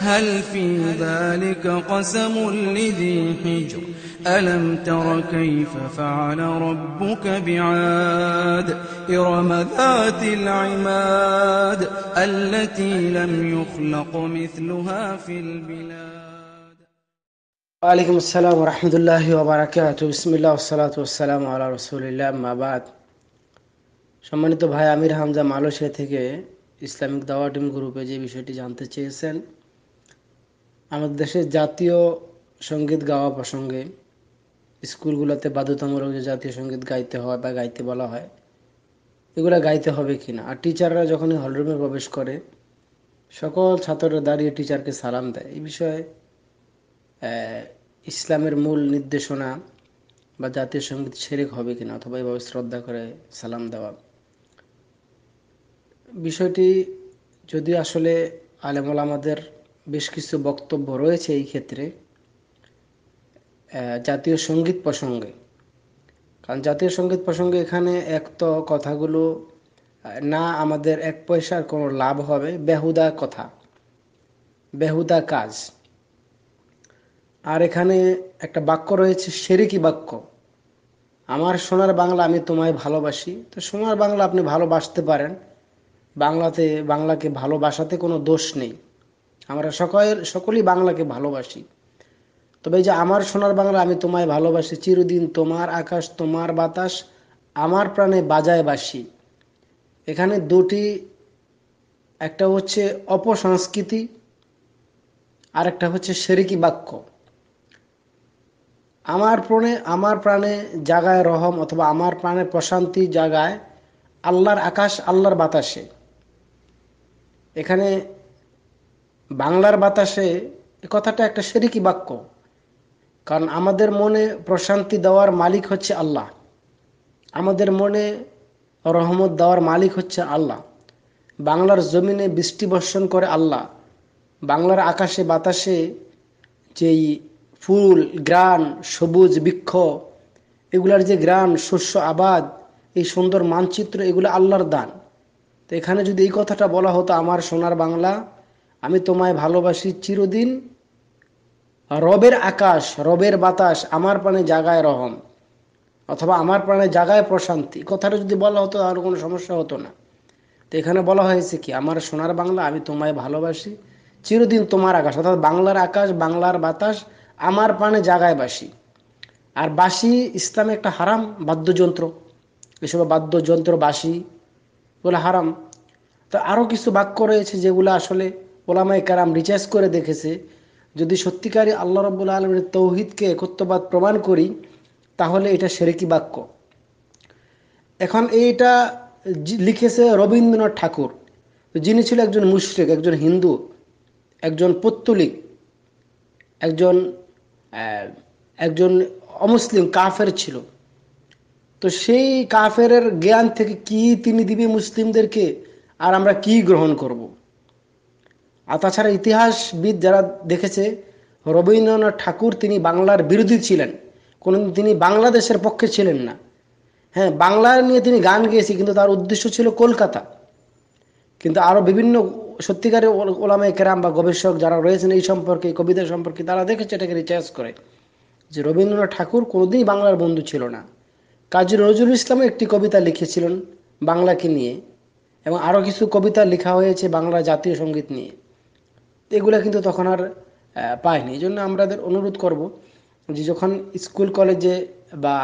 هل في ذلك قسم لذي حجر ألم تر كيف فعل ربك بعاد إرم ذات العماد التي لم يخلق مثلها في البلاد وعليكم السلام ورحمة الله وبركاته بسم الله والصلاة والسلام على رسول الله ما بعد সম্মানিত ভাই আমির হামজা মালয়েশিয়া থেকে ইসলামিক দাওয়া টিম গ্রুপে যে বিষয়টি জানতে চেয়েছেন আমাদের দেশে জাতীয় সঙ্গীত গাওয়া প্রসঙ্গে স্কুলগুলোতে বাধ্যতামূলক যে জাতীয় সঙ্গীত গাইতে হয় বা গাইতে বলা হয় এগুলো গাইতে হবে কি না আর টিচাররা যখনই হলরুমে প্রবেশ করে সকল ছাত্ররা দাঁড়িয়ে টিচারকে সালাম দেয় এই বিষয়ে ইসলামের মূল নির্দেশনা বা জাতীয় সঙ্গীত ছেড়ে হবে কি না অথবা এভাবে শ্রদ্ধা করে সালাম দেওয়া বিষয়টি যদি আসলে আলেমল আমাদের বেশ কিছু বক্তব্য রয়েছে এই ক্ষেত্রে জাতীয় সঙ্গীত প্রসঙ্গে কারণ জাতীয় সঙ্গীত প্রসঙ্গে এখানে এক তো কথাগুলো না আমাদের এক পয়সার কোনো লাভ হবে বেহুদা কথা বেহুদা কাজ আর এখানে একটা বাক্য রয়েছে সেরিকি বাক্য আমার সোনার বাংলা আমি তোমায় ভালোবাসি তো সোনার বাংলা আপনি ভালোবাসতে পারেন বাংলাতে বাংলাকে ভালোবাসাতে কোনো দোষ নেই আমরা সকল সকলেই বাংলাকে ভালোবাসি তবে যে আমার সোনার বাংলা আমি তোমায় ভালোবাসি চিরদিন তোমার আকাশ তোমার বাতাস আমার প্রাণে বাজায় বাসি এখানে দুটি একটা হচ্ছে অপসংস্কৃতি আর একটা হচ্ছে সেরিকি বাক্য আমার প্রণে আমার প্রাণে জাগায় রহম অথবা আমার প্রাণে প্রশান্তি জাগায় আল্লাহর আকাশ আল্লাহর বাতাসে এখানে বাংলার বাতাসে এ কথাটা একটা সেরিকি বাক্য কারণ আমাদের মনে প্রশান্তি দেওয়ার মালিক হচ্ছে আল্লাহ আমাদের মনে রহমত দেওয়ার মালিক হচ্ছে আল্লাহ বাংলার জমিনে বৃষ্টি বর্ষণ করে আল্লাহ বাংলার আকাশে বাতাসে যেই ফুল গ্রান সবুজ বৃক্ষ এগুলার যে গ্রান শস্য আবাদ এই সুন্দর মানচিত্র এগুলো আল্লাহর দান তো এখানে যদি এই কথাটা বলা হতো আমার সোনার বাংলা আমি তোমায় ভালোবাসি চিরদিন রবের আকাশ রবের বাতাস আমার প্রাণে জাগায় রহম অথবা আমার প্রাণে জাগায় প্রশান্তি কথাটা যদি বলা হতো তাহলে কোনো সমস্যা হতো না তো এখানে বলা হয়েছে কি আমার সোনার বাংলা আমি তোমায় ভালোবাসি চিরদিন তোমার আকাশ অর্থাৎ বাংলার আকাশ বাংলার বাতাস আমার প্রাণে জাগায় বাসি আর বাসি ইসলামে একটা হারাম বাদ্যযন্ত্র এসব বাদ্যযন্ত্র বাসি বলে হারাম তো আরও কিছু বাক্য রয়েছে যেগুলো আসলে ওলামাই কারাম রিচার্জ করে দেখেছে যদি সত্যিকারই আল্লাহ রব্বুল আলমের তৌহিদকে একত্রবাদ প্রমাণ করি তাহলে এটা সেরেকি বাক্য এখন এইটা লিখেছে রবীন্দ্রনাথ ঠাকুর যিনি ছিল একজন মুশ্রিক একজন হিন্দু একজন পত্তলিক একজন একজন অমুসলিম কাফের ছিল তো সেই কাফের জ্ঞান থেকে কি তিনি দিবে মুসলিমদেরকে আর আমরা কি গ্রহণ করবো আর তাছাড়া ইতিহাসবিদ যারা দেখেছে রবীন্দ্রনাথ ঠাকুর তিনি বাংলার বিরোধী ছিলেন কোনো তিনি বাংলাদেশের পক্ষে ছিলেন না হ্যাঁ বাংলা নিয়ে তিনি গান গেয়েছি কিন্তু তার উদ্দেশ্য ছিল কলকাতা কিন্তু আরও বিভিন্ন সত্যিকারের ওলামে কেরাম বা গবেষক যারা রয়েছেন এই সম্পর্কে কবিতা সম্পর্কে তারা দেখেছে এটাকে রিচার্জ করে যে রবীন্দ্রনাথ ঠাকুর কোনোদিনই বাংলার বন্ধু ছিল না কাজী নজরুল ইসলামও একটি কবিতা লিখেছিলেন বাংলাকে নিয়ে এবং আরও কিছু কবিতা লেখা হয়েছে বাংলা জাতীয় সঙ্গীত নিয়ে এগুলো কিন্তু তখন আর পায়নি এই জন্য আমাদের অনুরোধ করব যে যখন স্কুল কলেজে বা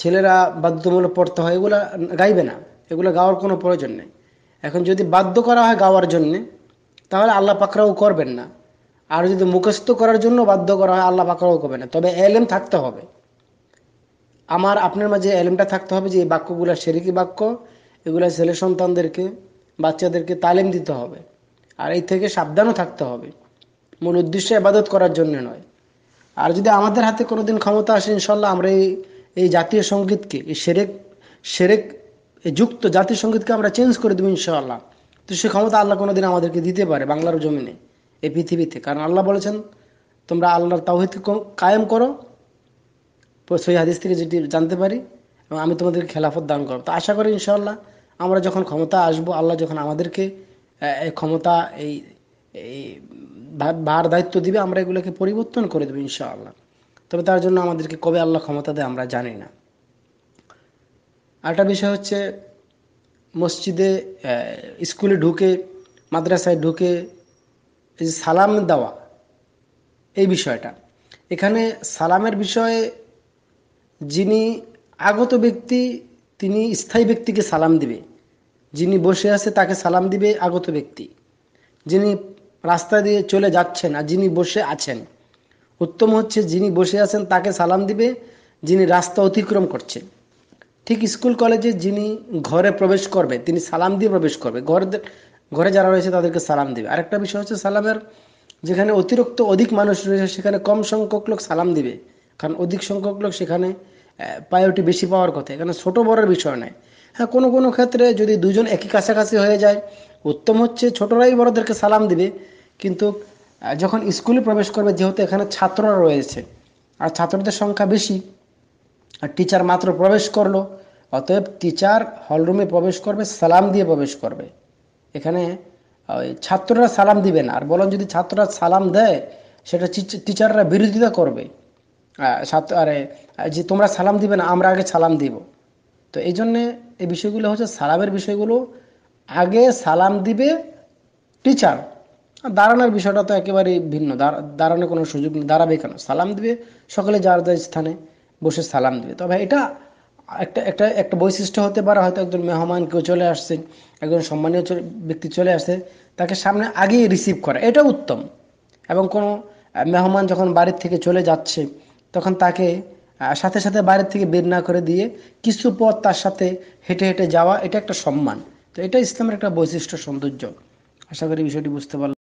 ছেলেরা বাধ্যতামূলক পড়তে হয় এগুলো গাইবে না এগুলো গাওয়ার কোনো প্রয়োজন নেই এখন যদি বাধ্য করা হয় গাওয়ার জন্যে তাহলে আল্লাহ পাকরাও করবেন না আর যদি মুখস্থ করার জন্য বাধ্য করা হয় আল্লাহ পাকরাও করবে না তবে এলেম থাকতে হবে আমার আপনার মাঝে এলেমটা থাকতে হবে যে এই বাক্যগুলো সেরিকি বাক্য এগুলো ছেলে সন্তানদেরকে বাচ্চাদেরকে তালিম দিতে হবে আর এই থেকে সাবধানও থাকতে হবে মূল উদ্দেশ্য আবাদত করার জন্য নয় আর যদি আমাদের হাতে কোনো দিন ক্ষমতা আসে ইনশাল্লাহ আমরা এই এই জাতীয় সঙ্গীতকে এই সেরেক সেরেক যুক্ত জাতীয় সঙ্গীতকে আমরা চেঞ্জ করে দেবো ইনশাআল্লাহ তো সে ক্ষমতা আল্লাহ কোনো দিন আমাদেরকে দিতে পারে বাংলার জমিনে এই পৃথিবীতে কারণ আল্লাহ বলেছেন তোমরা আল্লাহর তাওহিদকে কায়েম করো সই হাদিস থেকে যেটি জানতে পারি এবং আমি তোমাদেরকে খেলাফত দান করবো তো আশা করি ইনশাআল্লাহ আমরা যখন ক্ষমতা আসবো আল্লাহ যখন আমাদেরকে ক্ষমতা এই ভার দায়িত্ব দিবে আমরা এগুলোকে পরিবর্তন করে দেবো ইনশাআল্লাহ তবে তার জন্য আমাদেরকে কবে আল্লাহ ক্ষমতা দেয় আমরা জানি না আরেকটা বিষয় হচ্ছে মসজিদে স্কুলে ঢুকে মাদ্রাসায় ঢুকে সালাম দেওয়া এই বিষয়টা এখানে সালামের বিষয়ে যিনি আগত ব্যক্তি তিনি স্থায়ী ব্যক্তিকে সালাম দিবে যিনি বসে আছে তাকে সালাম দিবে আগত ব্যক্তি যিনি রাস্তা দিয়ে চলে যাচ্ছেন আর যিনি বসে আছেন উত্তম হচ্ছে যিনি বসে আছেন তাকে সালাম দিবে যিনি রাস্তা অতিক্রম করছেন ঠিক স্কুল কলেজে যিনি ঘরে প্রবেশ করবে তিনি সালাম দিয়ে প্রবেশ করবে ঘরে ঘরে যারা রয়েছে তাদেরকে সালাম দেবে আরেকটা বিষয় হচ্ছে সালামের যেখানে অতিরিক্ত অধিক মানুষ রয়েছে সেখানে কম সংখ্যক লোক সালাম দিবে কারণ অধিক সংখ্যক লোক সেখানে পায়োটি বেশি পাওয়ার কথা এখানে ছোট বড়ের বিষয় নয় হ্যাঁ কোনো কোনো ক্ষেত্রে যদি দুজন একই কাছাকাছি হয়ে যায় উত্তম হচ্ছে ছোটরাই বড়দেরকে সালাম দিবে কিন্তু যখন স্কুলে প্রবেশ করবে যেহেতু এখানে ছাত্ররা রয়েছে আর ছাত্রদের সংখ্যা বেশি আর টিচার মাত্র প্রবেশ করলো অতএব টিচার হলরুমে প্রবেশ করবে সালাম দিয়ে প্রবেশ করবে এখানে ওই ছাত্ররা সালাম দিবে না আর বলেন যদি ছাত্ররা সালাম দেয় সেটা টিচাররা বিরোধিতা করবে আরে যে তোমরা সালাম দিবে না আমরা আগে সালাম দিব তো এই জন্যে এই বিষয়গুলো হচ্ছে সালামের বিষয়গুলো আগে সালাম দিবে টিচার দাঁড়ানোর বিষয়টা তো একেবারে ভিন্ন দাঁড়ানোর কোনো সুযোগ নেই দাঁড়াবে কেন সালাম দিবে সকলে যার যার স্থানে বসে সালাম দিবে তবে এটা একটা একটা একটা বৈশিষ্ট্য হতে পারে হয়তো একজন মেহমান কেউ চলে আসছে একজন সম্মানীয় ব্যক্তি চলে আসছে তাকে সামনে আগেই রিসিভ করা এটা উত্তম এবং কোনো মেহমান যখন বাড়ির থেকে চলে যাচ্ছে তখন তাকে সাথে সাথে বাইরের থেকে বের না করে দিয়ে কিছু পথ তার সাথে হেঁটে হেঁটে যাওয়া এটা একটা সম্মান তো এটা ইসলামের একটা বৈশিষ্ট্য সৌন্দর্য আশা করি বিষয়টি বুঝতে পারলাম